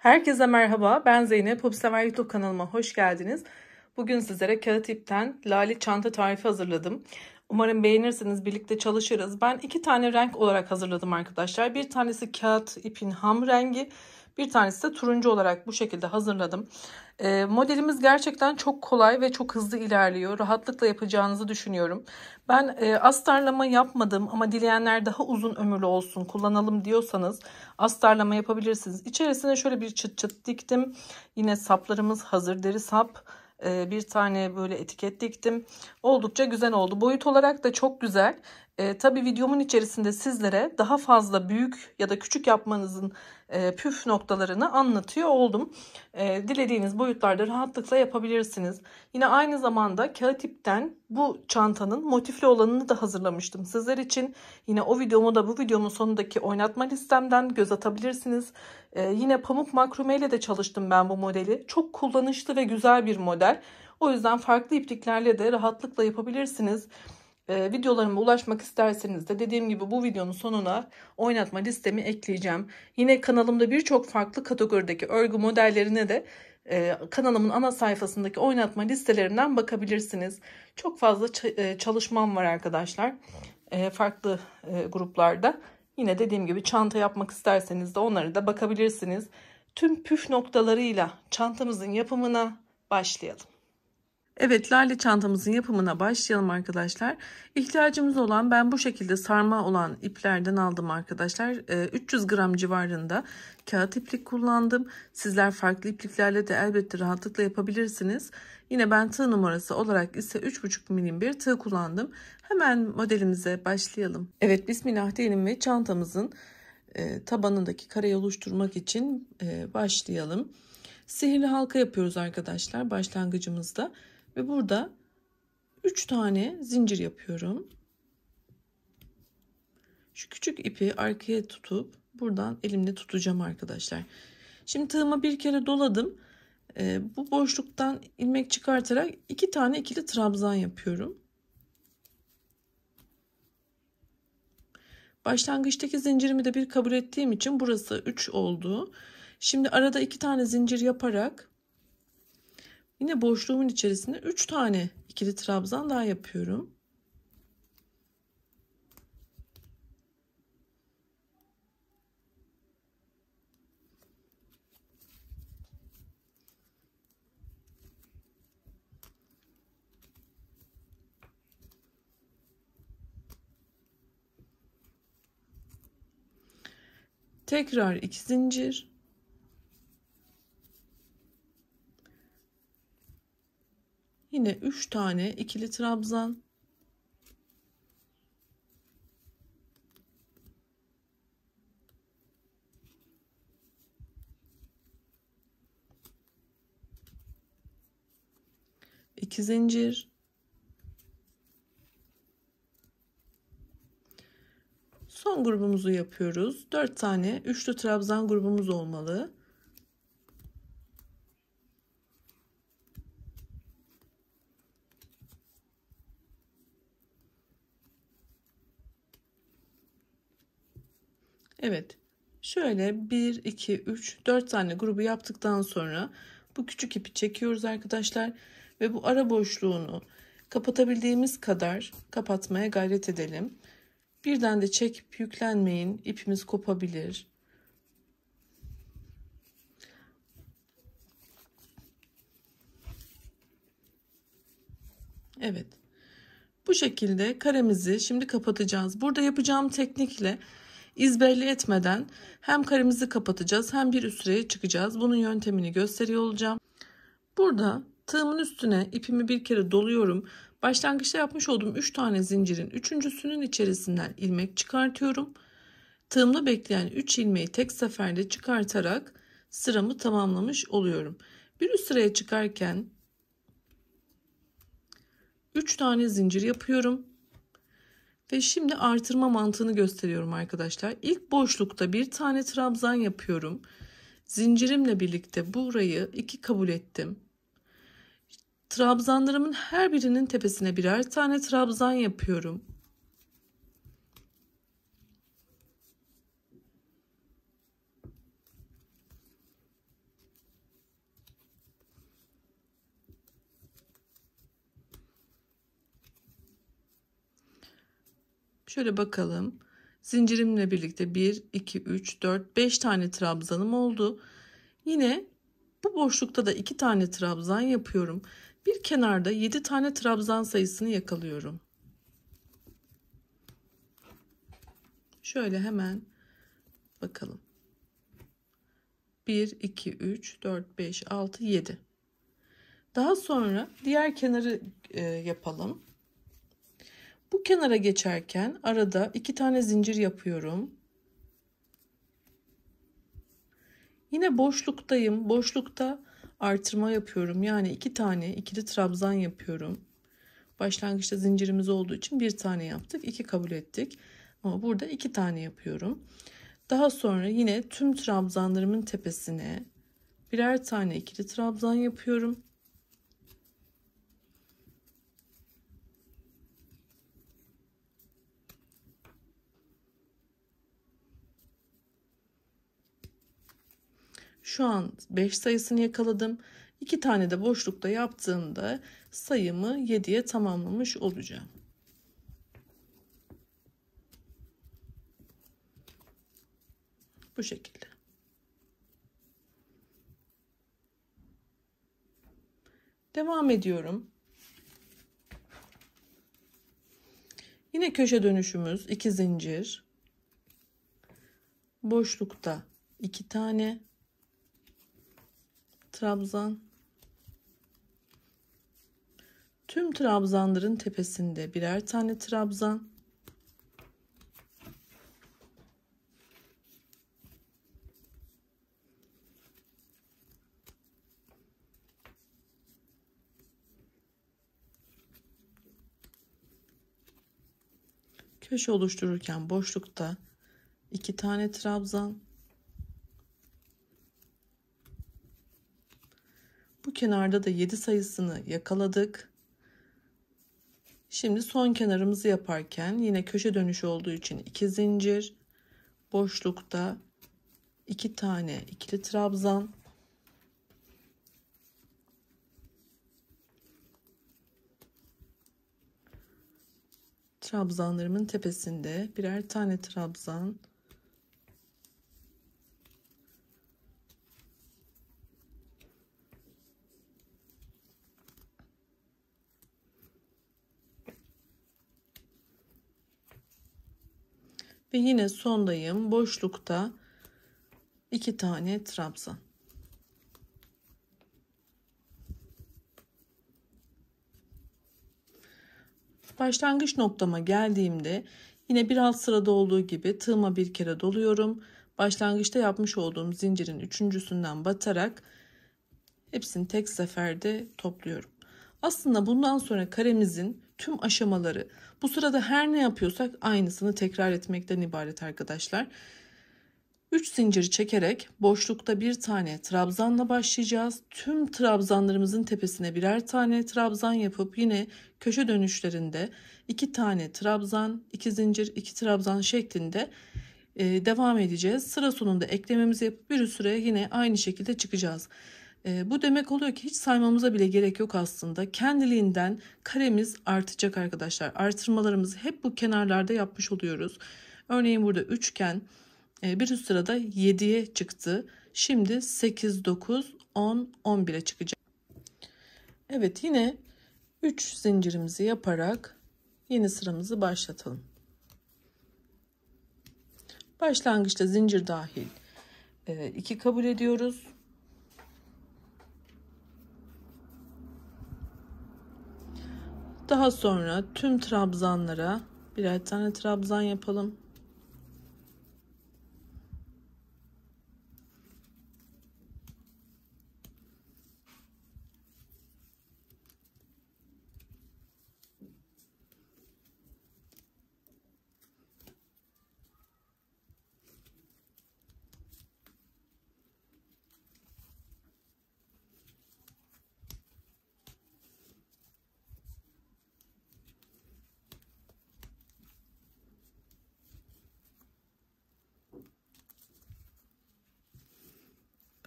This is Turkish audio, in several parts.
Herkese merhaba, ben Zeynep. Popsever YouTube kanalıma hoş geldiniz. Bugün sizlere kağıt ipten lali çanta tarifi hazırladım. Umarım beğenirsiniz, birlikte çalışırız. Ben iki tane renk olarak hazırladım arkadaşlar. Bir tanesi kağıt ipin ham rengi, bir tanesi de turuncu olarak bu şekilde hazırladım. E, modelimiz gerçekten çok kolay ve çok hızlı ilerliyor. Rahatlıkla yapacağınızı düşünüyorum. Ben e, astarlama yapmadım ama dileyenler daha uzun ömürlü olsun kullanalım diyorsanız astarlama yapabilirsiniz. İçerisine şöyle bir çıt çıt diktim. Yine saplarımız hazır deri sap ee, bir tane böyle etiket diktim. Oldukça güzel oldu. Boyut olarak da çok güzel. E, tabii videomun içerisinde sizlere daha fazla büyük ya da küçük yapmanızın e, püf noktalarını anlatıyor oldum. E, dilediğiniz boyutlarda rahatlıkla yapabilirsiniz. Yine aynı zamanda kağıt ipten bu çantanın motifli olanını da hazırlamıştım sizler için. Yine o videomu da bu videomun sonundaki oynatma listemden göz atabilirsiniz. E, yine pamuk makromeyle de çalıştım ben bu modeli. Çok kullanışlı ve güzel bir model. O yüzden farklı ipliklerle de rahatlıkla yapabilirsiniz e, videolarıma ulaşmak isterseniz de dediğim gibi bu videonun sonuna oynatma listemi ekleyeceğim. Yine kanalımda birçok farklı kategorideki örgü modellerine de e, kanalımın ana sayfasındaki oynatma listelerinden bakabilirsiniz. Çok fazla e, çalışmam var arkadaşlar e, farklı gruplarda. Yine dediğim gibi çanta yapmak isterseniz de onları da bakabilirsiniz. Tüm püf noktalarıyla çantamızın yapımına başlayalım. Evet lale çantamızın yapımına başlayalım arkadaşlar. İhtiyacımız olan ben bu şekilde sarma olan iplerden aldım arkadaşlar. 300 ee, gram civarında kağıt iplik kullandım. Sizler farklı ipliklerle de elbette rahatlıkla yapabilirsiniz. Yine ben tığ numarası olarak ise 3,5 milim bir tığ kullandım. Hemen modelimize başlayalım. Evet bismillah diyelim ve çantamızın e, tabanındaki kareyi oluşturmak için e, başlayalım. Sihirli halka yapıyoruz arkadaşlar başlangıcımızda. Ve burada 3 tane zincir yapıyorum. Şu küçük ipi arkaya tutup buradan elimle tutacağım arkadaşlar. Şimdi tığıma bir kere doladım. Ee, bu boşluktan ilmek çıkartarak iki tane ikili trabzan yapıyorum. Başlangıçtaki zincirimi de bir kabul ettiğim için burası 3 oldu. Şimdi arada iki tane zincir yaparak Yine boşluğumun içerisine 3 tane ikili trabzan daha yapıyorum. Tekrar 2 zincir Yine 3 tane ikili trabzan. iki zincir. Son grubumuzu yapıyoruz. 4 tane üçlü trabzan grubumuz olmalı. Evet. Şöyle 1, 2, 3, 4 tane grubu yaptıktan sonra bu küçük ipi çekiyoruz arkadaşlar. Ve bu ara boşluğunu kapatabildiğimiz kadar kapatmaya gayret edelim. Birden de çekip yüklenmeyin. İpimiz kopabilir. Evet. Bu şekilde karemizi şimdi kapatacağız. Burada yapacağım teknikle İz belli etmeden hem karemizi kapatacağız hem bir üst sıraya çıkacağız. Bunun yöntemini gösteriyor olacağım. Burada tığımın üstüne ipimi bir kere doluyorum. Başlangıçta yapmış olduğum 3 tane zincirin üçüncüsünün içerisinden ilmek çıkartıyorum. Tığımda bekleyen 3 ilmeği tek seferde çıkartarak sıramı tamamlamış oluyorum. Bir üst sıraya çıkarken 3 tane zincir yapıyorum. Ve şimdi artırma mantığını gösteriyorum arkadaşlar. İlk boşlukta bir tane trabzan yapıyorum. Zincirimle birlikte burayı iki kabul ettim. Trabzanlarımın her birinin tepesine birer tane trabzan yapıyorum. Şöyle bakalım. Zincirimle birlikte 1, 2, 3, 4, 5 tane trabzanım oldu. Yine bu boşlukta da 2 tane trabzan yapıyorum. Bir kenarda 7 tane trabzan sayısını yakalıyorum. Şöyle hemen bakalım. 1, 2, 3, 4, 5, 6, 7. Daha sonra diğer kenarı e, yapalım. Bu kenara geçerken arada iki tane zincir yapıyorum. Yine boşluktayım. Boşlukta artırma yapıyorum. Yani iki tane ikili trabzan yapıyorum. Başlangıçta zincirimiz olduğu için bir tane yaptık. iki kabul ettik. Ama burada iki tane yapıyorum. Daha sonra yine tüm trabzanlarımın tepesine birer tane ikili trabzan yapıyorum. Şu an 5 sayısını yakaladım. 2 tane de boşlukta yaptığımda sayımı 7'ye tamamlamış olacağım. Bu şekilde. Devam ediyorum. Yine köşe dönüşümüz 2 zincir. Boşlukta 2 tane Trabzan. Tüm trabzanların tepesinde birer tane trabzan. Köşe oluştururken boşlukta iki tane trabzan Bu kenarda da 7 sayısını yakaladık. Şimdi son kenarımızı yaparken yine köşe dönüşü olduğu için 2 zincir, boşlukta 2 iki tane ikili trabzan, trabzanlarımın tepesinde birer tane trabzan ve yine sondayım boşlukta iki tane trabzan başlangıç noktama geldiğimde yine bir alt sırada olduğu gibi tığıma bir kere doluyorum başlangıçta yapmış olduğum zincirin üçüncüsünden batarak hepsini tek seferde topluyorum aslında bundan sonra karemizin tüm aşamaları. Bu sırada her ne yapıyorsak aynısını tekrar etmekten ibaret arkadaşlar. 3 zincir çekerek boşlukta bir tane trabzanla başlayacağız. Tüm trabzanlarımızın tepesine birer tane trabzan yapıp yine köşe dönüşlerinde 2 tane trabzan, 2 zincir, 2 trabzan şeklinde e, devam edeceğiz. Sıra sonunda eklememizi yapıp bir süre yine aynı şekilde çıkacağız. E, bu demek oluyor ki hiç saymamıza bile gerek yok aslında. Kendiliğinden karemiz artacak arkadaşlar. Artırmalarımızı hep bu kenarlarda yapmış oluyoruz. Örneğin burada üçgen e, bir üst sırada 7'ye çıktı. Şimdi 8, 9, 10, 11'e çıkacak. Evet yine 3 zincirimizi yaparak yeni sıramızı başlatalım. Başlangıçta zincir dahil 2 e, kabul ediyoruz. Daha sonra tüm trabzanlara birer tane trabzan yapalım.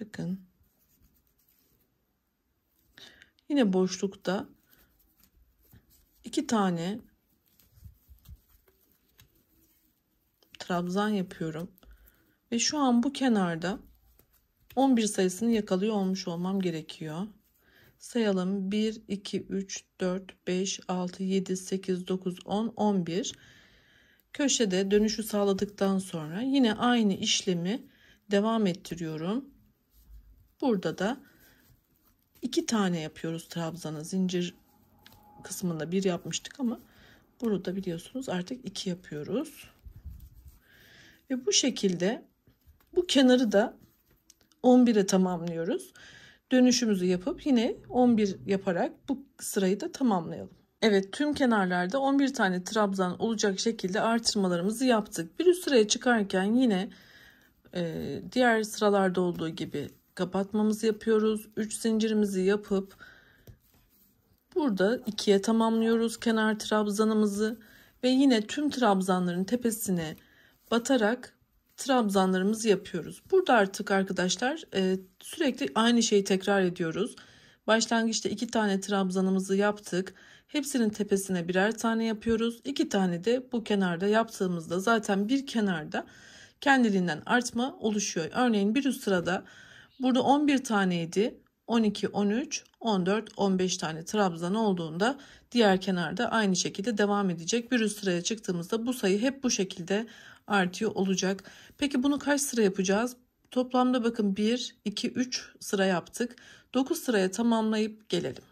Bakın. Yine boşlukta iki tane trabzan yapıyorum. Ve şu an bu kenarda 11 sayısını yakalıyor olmuş olmam gerekiyor. Sayalım 1, 2, 3, 4, 5, 6, 7, 8, 9, 10, 11. Köşede dönüşü sağladıktan sonra yine aynı işlemi devam ettiriyorum. Burada da iki tane yapıyoruz trabzanı. Zincir kısmında bir yapmıştık ama burada biliyorsunuz artık iki yapıyoruz. Ve bu şekilde bu kenarı da 11'e tamamlıyoruz. Dönüşümüzü yapıp yine 11 yaparak bu sırayı da tamamlayalım. Evet tüm kenarlarda 11 tane trabzan olacak şekilde artırmalarımızı yaptık. Bir üst sıraya çıkarken yine e, diğer sıralarda olduğu gibi kapatmamızı yapıyoruz. 3 zincirimizi yapıp burada ikiye tamamlıyoruz kenar trabzanımızı ve yine tüm trabzanların tepesine batarak trabzanlarımızı yapıyoruz. Burada artık arkadaşlar e, sürekli aynı şeyi tekrar ediyoruz. Başlangıçta iki tane trabzanımızı yaptık. Hepsinin tepesine birer tane yapıyoruz. İki tane de bu kenarda yaptığımızda zaten bir kenarda kendiliğinden artma oluşuyor. Örneğin bir üst sırada Burada 11 taneydi. 12, 13, 14, 15 tane trabzan olduğunda diğer kenarda aynı şekilde devam edecek. Bir üst sıraya çıktığımızda bu sayı hep bu şekilde artıyor olacak. Peki bunu kaç sıra yapacağız? Toplamda bakın 1, 2, 3 sıra yaptık. 9 sıraya tamamlayıp gelelim.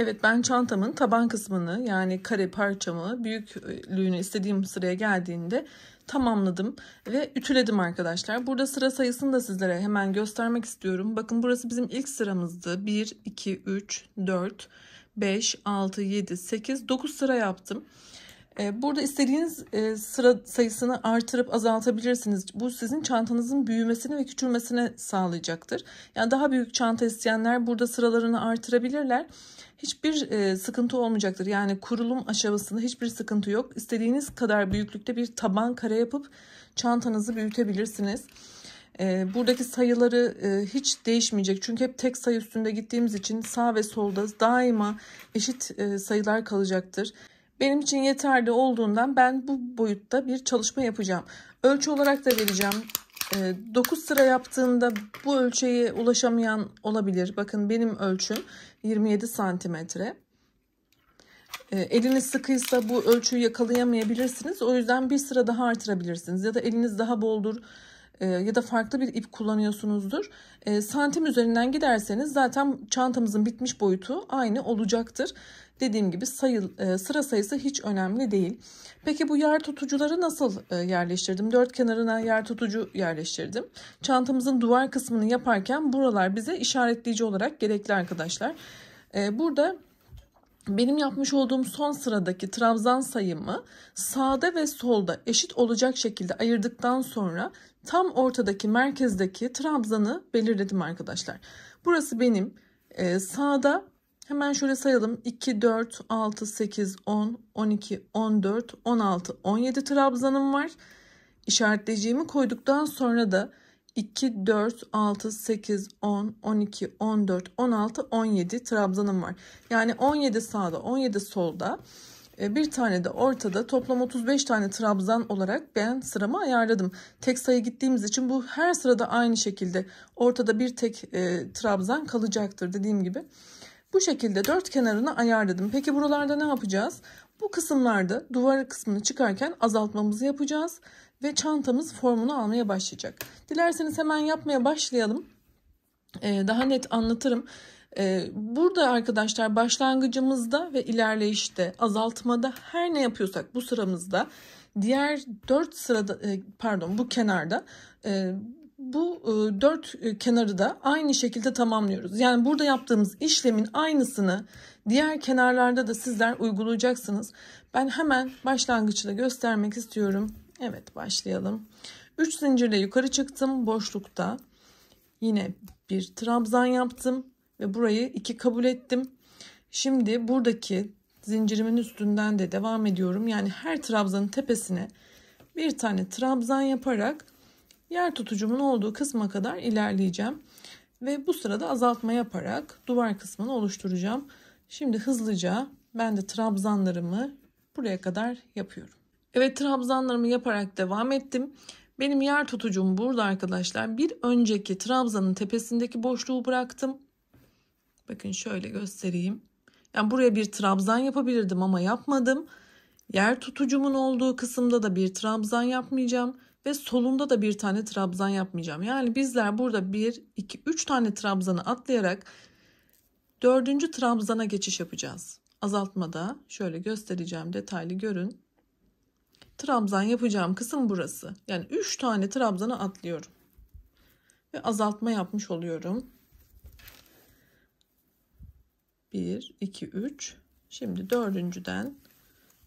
Evet ben çantamın taban kısmını yani kare parçamı büyüklüğünü istediğim sıraya geldiğinde tamamladım ve ütüledim arkadaşlar. Burada sıra sayısını da sizlere hemen göstermek istiyorum. Bakın burası bizim ilk sıramızdı. 1, 2, 3, 4, 5, 6, 7, 8, 9 sıra yaptım. Ee, burada istediğiniz e, sıra sayısını artırıp azaltabilirsiniz. Bu sizin çantanızın büyümesini ve küçülmesine sağlayacaktır. Yani daha büyük çanta isteyenler burada sıralarını artırabilirler hiçbir e, sıkıntı olmayacaktır. Yani kurulum aşamasında hiçbir sıkıntı yok. İstediğiniz kadar büyüklükte bir taban kare yapıp çantanızı büyütebilirsiniz. E, buradaki sayıları e, hiç değişmeyecek. Çünkü hep tek sayı üstünde gittiğimiz için sağ ve solda daima eşit e, sayılar kalacaktır. Benim için yeterli olduğundan ben bu boyutta bir çalışma yapacağım. Ölçü olarak da vereceğim. 9 ee, sıra yaptığında bu ölçüye ulaşamayan olabilir. Bakın benim ölçüm 27 santimetre. Ee, eliniz sıkıysa bu ölçüyü yakalayamayabilirsiniz. O yüzden bir sıra daha artırabilirsiniz. Ya da eliniz daha boldur e, ya da farklı bir ip kullanıyorsunuzdur. Ee, santim üzerinden giderseniz zaten çantamızın bitmiş boyutu aynı olacaktır. Dediğim gibi sayı, e, sıra sayısı hiç önemli değil. Peki bu yer tutucuları nasıl e, yerleştirdim? Dört kenarına yer tutucu yerleştirdim. Çantamızın duvar kısmını yaparken buralar bize işaretleyici olarak gerekli arkadaşlar. E, burada benim yapmış olduğum son sıradaki trabzan sayımı sağda ve solda eşit olacak şekilde ayırdıktan sonra tam ortadaki merkezdeki trabzanı belirledim arkadaşlar. Burası benim e, sağda Hemen şöyle sayalım. 2, 4, 6, 8, 10, 12, 14, 16, 17 trabzanım var. İşaretleyeceğimi koyduktan sonra da 2, 4, 6, 8, 10, 12, 14, 16, 17 trabzanım var. Yani 17 sağda, 17 solda e, bir tane de ortada toplam 35 tane trabzan olarak ben sıramı ayarladım. Tek sayı gittiğimiz için bu her sırada aynı şekilde ortada bir tek e, trabzan kalacaktır dediğim gibi. Bu şekilde dört kenarını ayarladım. Peki buralarda ne yapacağız? Bu kısımlarda duvar kısmını çıkarken azaltmamızı yapacağız ve çantamız formunu almaya başlayacak. Dilerseniz hemen yapmaya başlayalım. Ee, daha net anlatırım. Ee, burada arkadaşlar başlangıcımızda ve ilerleyişte azaltmada her ne yapıyorsak bu sıramızda diğer dört sırada e, pardon bu kenarda e, bu e, dört e, kenarı da aynı şekilde tamamlıyoruz. Yani burada yaptığımız işlemin aynısını diğer kenarlarda da sizler uygulayacaksınız. Ben hemen başlangıçta göstermek istiyorum. Evet başlayalım. 3 zincirle yukarı çıktım boşlukta. Yine bir trabzan yaptım ve burayı 2 kabul ettim. Şimdi buradaki zincirimin üstünden de devam ediyorum. Yani her trabzanın tepesine bir tane trabzan yaparak yer tutucumun olduğu kısma kadar ilerleyeceğim. Ve bu sırada azaltma yaparak duvar kısmını oluşturacağım. Şimdi hızlıca ben de trabzanlarımı buraya kadar yapıyorum. Evet trabzanlarımı yaparak devam ettim. Benim yer tutucum burada arkadaşlar. Bir önceki trabzanın tepesindeki boşluğu bıraktım. Bakın şöyle göstereyim. Yani buraya bir trabzan yapabilirdim ama yapmadım. Yer tutucumun olduğu kısımda da bir trabzan yapmayacağım ve solunda da bir tane trabzan yapmayacağım. Yani bizler burada 1, 2, 3 tane trabzanı atlayarak dördüncü trabzana geçiş yapacağız. Azaltmada şöyle göstereceğim detaylı görün. Trabzan yapacağım kısım burası. Yani 3 tane trabzanı atlıyorum. Ve azaltma yapmış oluyorum. 1, 2, 3. Şimdi dördüncüden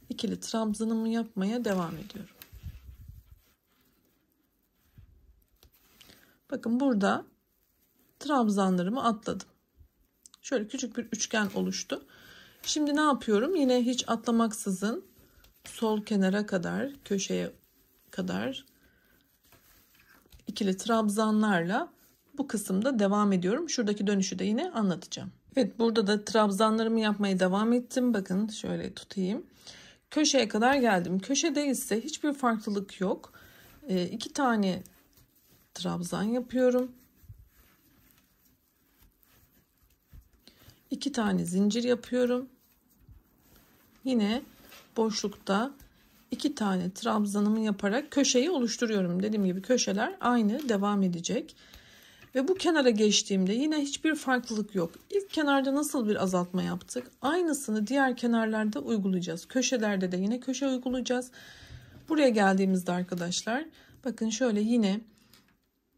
ikili trabzanımı yapmaya devam ediyorum. Bakın burada trabzanlarımı atladım. Şöyle küçük bir üçgen oluştu. Şimdi ne yapıyorum? Yine hiç atlamaksızın sol kenara kadar, köşeye kadar ikili trabzanlarla bu kısımda devam ediyorum. Şuradaki dönüşü de yine anlatacağım. Evet burada da trabzanlarımı yapmaya devam ettim. Bakın şöyle tutayım. Köşeye kadar geldim. Köşede ise hiçbir farklılık yok. E, iki tane trabzan yapıyorum. 2 tane zincir yapıyorum. Yine boşlukta 2 tane trabzanımı yaparak köşeyi oluşturuyorum. Dediğim gibi köşeler aynı devam edecek. Ve bu kenara geçtiğimde yine hiçbir farklılık yok. İlk kenarda nasıl bir azaltma yaptık? Aynısını diğer kenarlarda uygulayacağız. Köşelerde de yine köşe uygulayacağız. Buraya geldiğimizde arkadaşlar bakın şöyle yine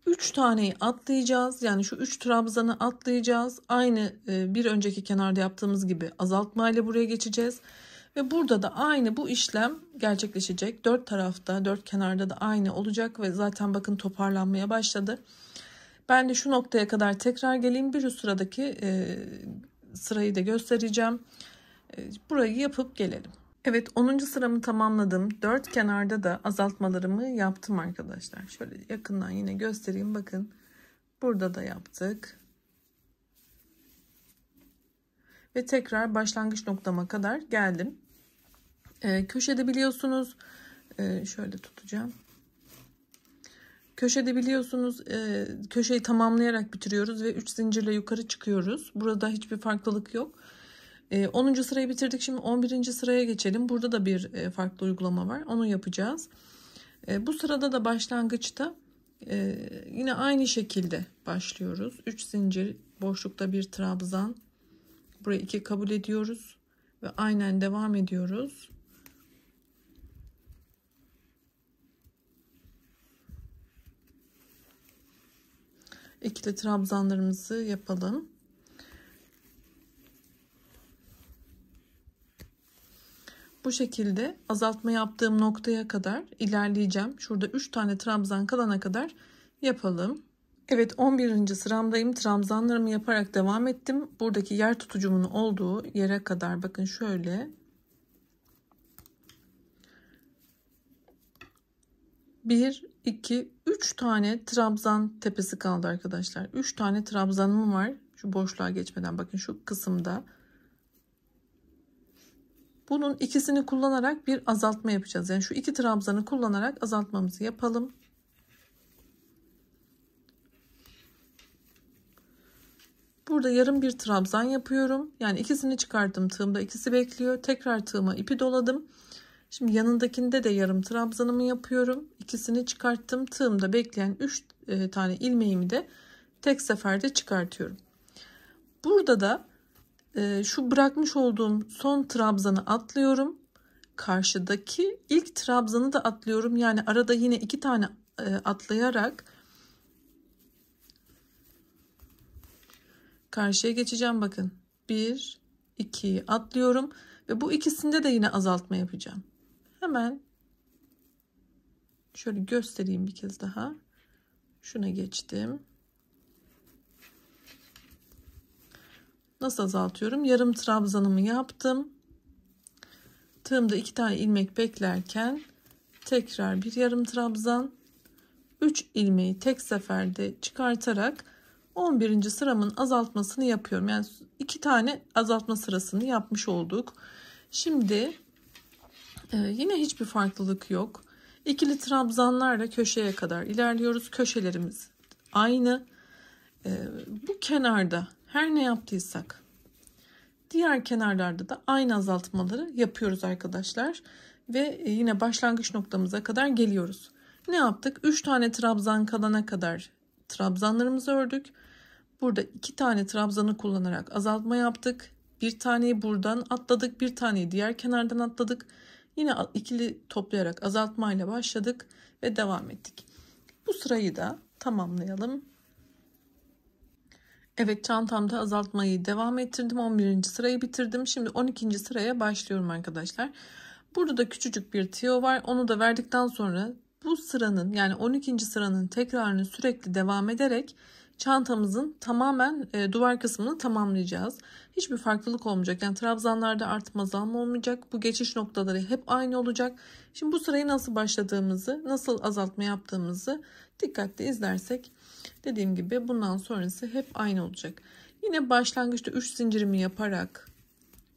3 taneyi atlayacağız. Yani şu 3 trabzanı atlayacağız. Aynı e, bir önceki kenarda yaptığımız gibi azaltmayla buraya geçeceğiz. Ve burada da aynı bu işlem gerçekleşecek. Dört tarafta, dört kenarda da aynı olacak ve zaten bakın toparlanmaya başladı. Ben de şu noktaya kadar tekrar geleyim. Bir üst sıradaki e, sırayı da göstereceğim. E, burayı yapıp gelelim. Evet 10. sıramı tamamladım. 4 kenarda da azaltmalarımı yaptım arkadaşlar. Şöyle yakından yine göstereyim. Bakın burada da yaptık. Ve tekrar başlangıç noktama kadar geldim. Ee, köşede biliyorsunuz e, şöyle tutacağım. Köşede biliyorsunuz e, köşeyi tamamlayarak bitiriyoruz ve 3 zincirle yukarı çıkıyoruz. Burada hiçbir farklılık yok. 10. Ee, sırayı bitirdik. Şimdi 11. sıraya geçelim. Burada da bir e, farklı uygulama var. Onu yapacağız. Ee, bu sırada da başlangıçta e, yine aynı şekilde başlıyoruz. 3 zincir boşlukta bir trabzan. Buraya 2 kabul ediyoruz. Ve aynen devam ediyoruz. İkili trabzanlarımızı yapalım. bu şekilde azaltma yaptığım noktaya kadar ilerleyeceğim. Şurada 3 tane trabzan kalana kadar yapalım. Evet 11. sıramdayım. Trabzanlarımı yaparak devam ettim. Buradaki yer tutucumun olduğu yere kadar bakın şöyle. Bir, iki, üç tane trabzan tepesi kaldı arkadaşlar. Üç tane trabzanım var. Şu boşluğa geçmeden bakın şu kısımda. Bunun ikisini kullanarak bir azaltma yapacağız. Yani şu iki trabzanı kullanarak azaltmamızı yapalım. Burada yarım bir trabzan yapıyorum. Yani ikisini çıkarttım tığımda ikisi bekliyor. Tekrar tığıma ipi doladım. Şimdi yanındakinde de yarım trabzanımı yapıyorum. İkisini çıkarttım. Tığımda bekleyen 3 e, tane ilmeğimi de tek seferde çıkartıyorum. Burada da ee, şu bırakmış olduğum son trabzanı atlıyorum. Karşıdaki ilk trabzanı da atlıyorum. Yani arada yine iki tane e, atlayarak karşıya geçeceğim bakın. bir, 2'yi atlıyorum ve bu ikisinde de yine azaltma yapacağım. Hemen şöyle göstereyim bir kez daha. Şuna geçtim. Nasıl azaltıyorum? Yarım trabzanımı yaptım. Tığımda iki tane ilmek beklerken tekrar bir yarım trabzan. 3 ilmeği tek seferde çıkartarak 11. sıramın azaltmasını yapıyorum. Yani iki tane azaltma sırasını yapmış olduk. Şimdi e, yine hiçbir farklılık yok. İkili trabzanlarla köşeye kadar ilerliyoruz. Köşelerimiz aynı. E, bu kenarda her ne yaptıysak. Diğer kenarlarda da aynı azaltmaları yapıyoruz arkadaşlar. Ve e, yine başlangıç noktamıza kadar geliyoruz. Ne yaptık? 3 tane trabzan kalana kadar trabzanlarımızı ördük. Burada 2 tane trabzanı kullanarak azaltma yaptık. Bir taneyi buradan atladık. Bir taneyi diğer kenardan atladık. Yine ikili toplayarak azaltmayla başladık ve devam ettik. Bu sırayı da tamamlayalım. Evet çantamda azaltmayı devam ettirdim. 11. sırayı bitirdim. Şimdi 12. sıraya başlıyorum arkadaşlar. Burada da küçücük bir tiyo var. Onu da verdikten sonra bu sıranın yani 12. sıranın tekrarını sürekli devam ederek çantamızın tamamen e, duvar kısmını tamamlayacağız. Hiçbir farklılık olmayacak. Yani trabzanlarda artma azalma olmayacak. Bu geçiş noktaları hep aynı olacak. Şimdi bu sırayı nasıl başladığımızı, nasıl azaltma yaptığımızı Dikkatli izlersek dediğim gibi bundan sonrası hep aynı olacak. Yine başlangıçta 3 zincirimi yaparak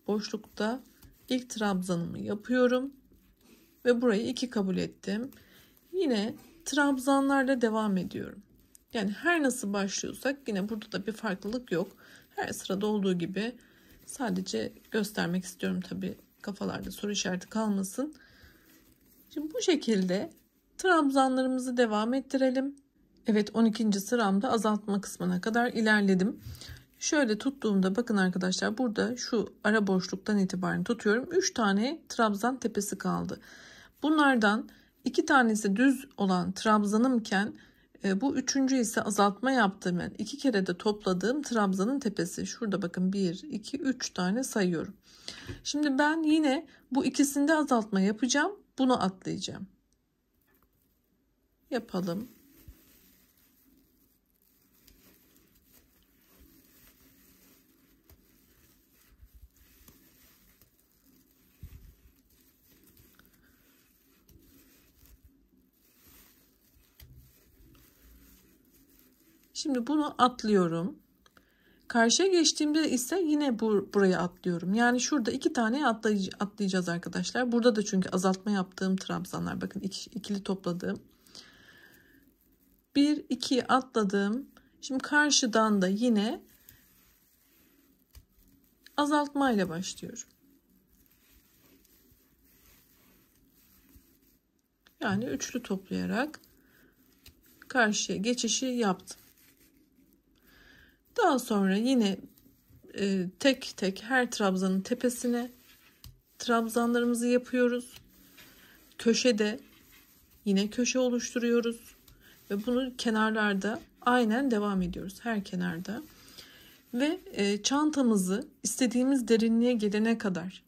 boşlukta ilk trabzanımı yapıyorum ve burayı 2 kabul ettim. Yine trabzanlarla devam ediyorum. Yani her nasıl başlıyorsak yine burada da bir farklılık yok. Her sırada olduğu gibi sadece göstermek istiyorum tabi kafalarda soru işareti kalmasın. Şimdi bu şekilde Trabzanlarımızı devam ettirelim. Evet 12. sıramda azaltma kısmına kadar ilerledim. Şöyle tuttuğumda bakın arkadaşlar burada şu ara boşluktan itibaren tutuyorum. 3 tane trabzan tepesi kaldı. Bunlardan 2 tanesi düz olan trabzanımken e, bu üçüncü ise azaltma yaptığım yani iki kere de topladığım trabzanın tepesi. Şurada bakın 1, 2, 3 tane sayıyorum. Şimdi ben yine bu ikisinde azaltma yapacağım. Bunu atlayacağım yapalım. Şimdi bunu atlıyorum. Karşıya geçtiğimde ise yine bu, buraya atlıyorum. Yani şurada iki tane atlayacağız arkadaşlar. Burada da çünkü azaltma yaptığım trabzanlar. Bakın iki, ikili topladığım. 1 2 atladım. Şimdi karşıdan da yine azaltmayla başlıyorum. Yani üçlü toplayarak karşıya geçişi yaptım. Daha sonra yine e, tek tek her trabzanın tepesine trabzanlarımızı yapıyoruz. Köşede yine köşe oluşturuyoruz. Ve bunu kenarlarda aynen devam ediyoruz her kenarda. Ve e, çantamızı istediğimiz derinliğe gelene kadar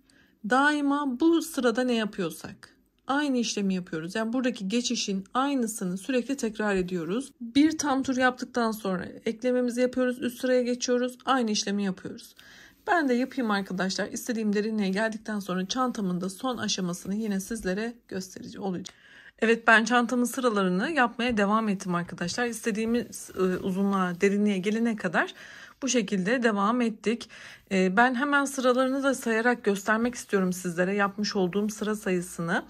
daima bu sırada ne yapıyorsak aynı işlemi yapıyoruz. Yani buradaki geçişin aynısını sürekli tekrar ediyoruz. Bir tam tur yaptıktan sonra eklememizi yapıyoruz. Üst sıraya geçiyoruz. Aynı işlemi yapıyoruz. Ben de yapayım arkadaşlar. İstediğim derinliğe geldikten sonra çantamın da son aşamasını yine sizlere gösterici olacağım. Evet ben çantamın sıralarını yapmaya devam ettim arkadaşlar. İstediğimiz e, uzunluğa, derinliğe gelene kadar bu şekilde devam ettik. E, ben hemen sıralarını da sayarak göstermek istiyorum sizlere yapmış olduğum sıra sayısını.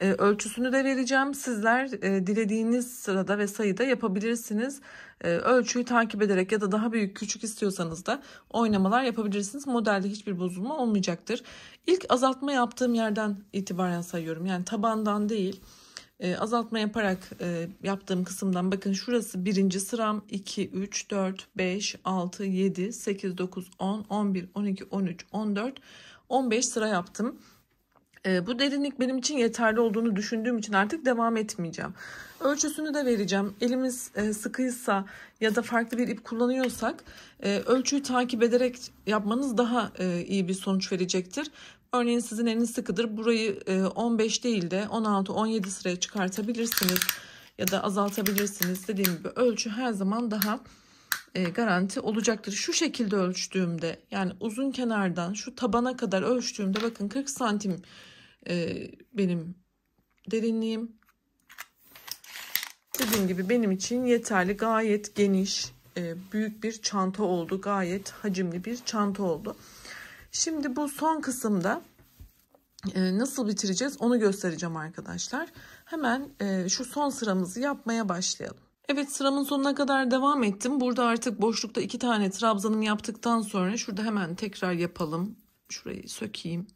E, ölçüsünü de vereceğim. Sizler dilediğiniz sırada ve sayıda yapabilirsiniz. Ölçüyü takip ederek ya da daha büyük küçük istiyorsanız da oynamalar yapabilirsiniz. Modelde hiçbir bozulma olmayacaktır. İlk azaltma yaptığım yerden itibaren sayıyorum. Yani tabandan değil e, ee, azaltma yaparak e, yaptığım kısımdan bakın şurası birinci sıram 2, 3, 4, 5, 6, 7, 8, 9, 10, 11, 12, 13, 14, 15 sıra yaptım. E, bu derinlik benim için yeterli olduğunu düşündüğüm için artık devam etmeyeceğim. Ölçüsünü de vereceğim. Elimiz e, sıkıysa ya da farklı bir ip kullanıyorsak e, ölçüyü takip ederek yapmanız daha e, iyi bir sonuç verecektir. Örneğin sizin eliniz sıkıdır. Burayı 15 e, değil de 16-17 sıraya çıkartabilirsiniz. Ya da azaltabilirsiniz. Dediğim gibi ölçü her zaman daha e, garanti olacaktır. Şu şekilde ölçtüğümde yani uzun kenardan şu tabana kadar ölçtüğümde bakın 40 santim e, benim derinliğim. Dediğim gibi benim için yeterli gayet geniş büyük bir çanta oldu. Gayet hacimli bir çanta oldu. Şimdi bu son kısımda e, nasıl bitireceğiz onu göstereceğim arkadaşlar. Hemen e, şu son sıramızı yapmaya başlayalım. Evet sıramın sonuna kadar devam ettim. Burada artık boşlukta iki tane trabzanım yaptıktan sonra şurada hemen tekrar yapalım. Şurayı sökeyim.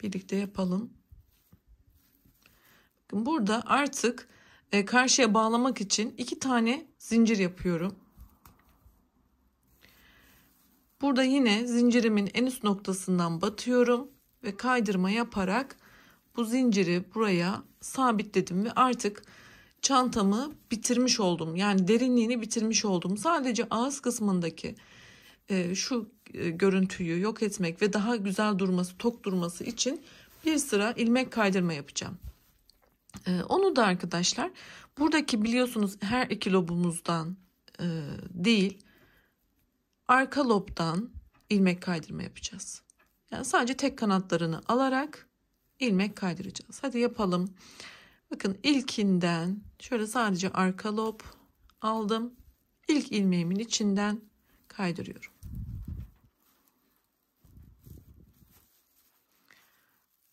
Birlikte yapalım. Burada artık e, karşıya bağlamak için iki tane zincir yapıyorum. Burada yine zincirimin en üst noktasından batıyorum ve kaydırma yaparak bu zinciri buraya sabitledim ve artık çantamı bitirmiş oldum. Yani derinliğini bitirmiş oldum. Sadece ağız kısmındaki e, şu e, görüntüyü yok etmek ve daha güzel durması, tok durması için bir sıra ilmek kaydırma yapacağım. E, onu da arkadaşlar buradaki biliyorsunuz her iki lobumuzdan e, değil arka lobdan ilmek kaydırma yapacağız. Yani sadece tek kanatlarını alarak ilmek kaydıracağız. Hadi yapalım. Bakın ilkinden şöyle sadece arka lob aldım. İlk ilmeğimin içinden kaydırıyorum.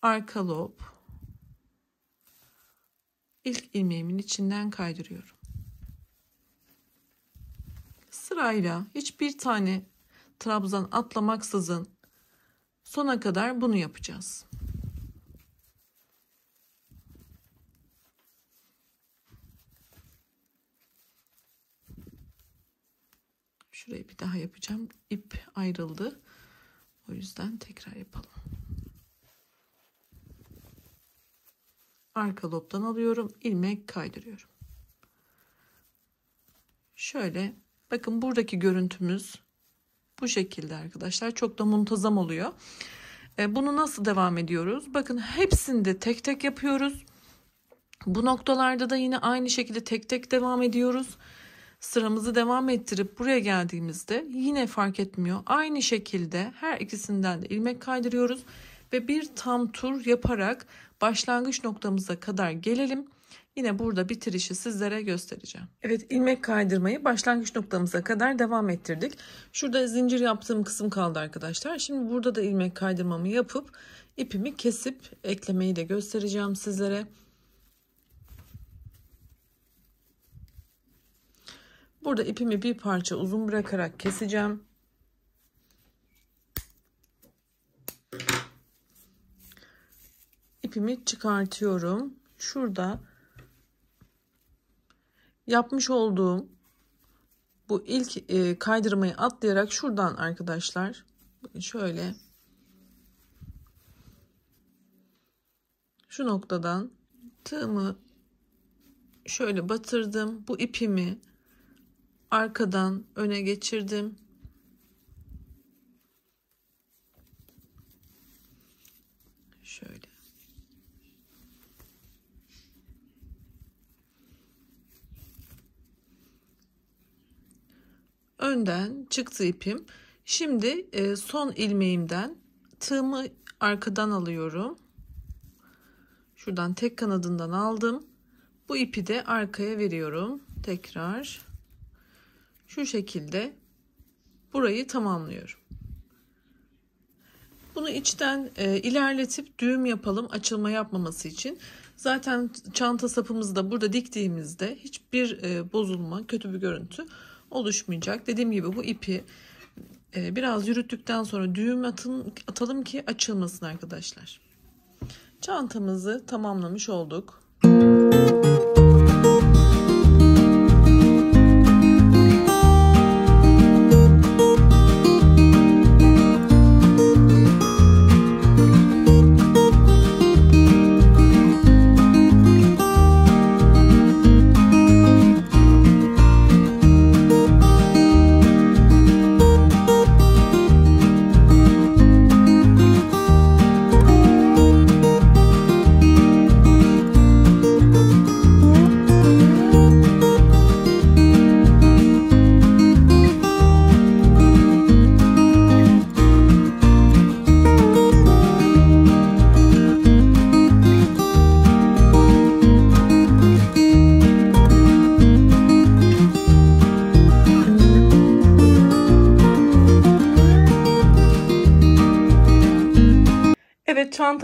Arka lob İlk ilmeğimin içinden kaydırıyorum. Sırayla hiçbir tane trabzan atlamaksızın sona kadar bunu yapacağız. Şurayı bir daha yapacağım. İp ayrıldı. O yüzden tekrar yapalım. Arka lop'tan alıyorum. ilmek kaydırıyorum. Şöyle Bakın buradaki görüntümüz bu şekilde arkadaşlar. Çok da muntazam oluyor. E, bunu nasıl devam ediyoruz? Bakın hepsini de tek tek yapıyoruz. Bu noktalarda da yine aynı şekilde tek tek devam ediyoruz. Sıramızı devam ettirip buraya geldiğimizde yine fark etmiyor. Aynı şekilde her ikisinden de ilmek kaydırıyoruz ve bir tam tur yaparak başlangıç noktamıza kadar gelelim. Yine burada bitirişi sizlere göstereceğim. Evet ilmek kaydırmayı başlangıç noktamıza kadar devam ettirdik. Şurada zincir yaptığım kısım kaldı arkadaşlar. Şimdi burada da ilmek kaydırmamı yapıp ipimi kesip eklemeyi de göstereceğim sizlere. Burada ipimi bir parça uzun bırakarak keseceğim. İpimi çıkartıyorum. Şurada yapmış olduğum bu ilk e, kaydırmayı atlayarak şuradan arkadaşlar şöyle şu noktadan tığımı şöyle batırdım bu ipimi arkadan öne geçirdim önden çıktı ipim. Şimdi e, son ilmeğimden tığımı arkadan alıyorum. Şuradan tek kanadından aldım. Bu ipi de arkaya veriyorum. Tekrar şu şekilde burayı tamamlıyorum. Bunu içten e, ilerletip düğüm yapalım açılma yapmaması için. Zaten çanta sapımızı da burada diktiğimizde hiçbir e, bozulma, kötü bir görüntü oluşmayacak. Dediğim gibi bu ipi e, biraz yürüttükten sonra düğüm atın, atalım ki açılmasın arkadaşlar. Çantamızı tamamlamış olduk. Müzik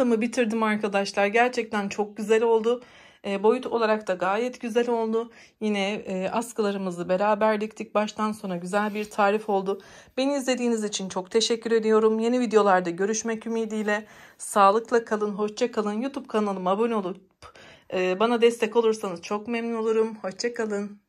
salatamı bitirdim arkadaşlar. Gerçekten çok güzel oldu. E, boyut olarak da gayet güzel oldu. Yine e, askılarımızı beraber diktik. Baştan sona güzel bir tarif oldu. Beni izlediğiniz için çok teşekkür ediyorum. Yeni videolarda görüşmek ümidiyle. Sağlıkla kalın, hoşça kalın. YouTube kanalıma abone olup e, bana destek olursanız çok memnun olurum. Hoşça kalın.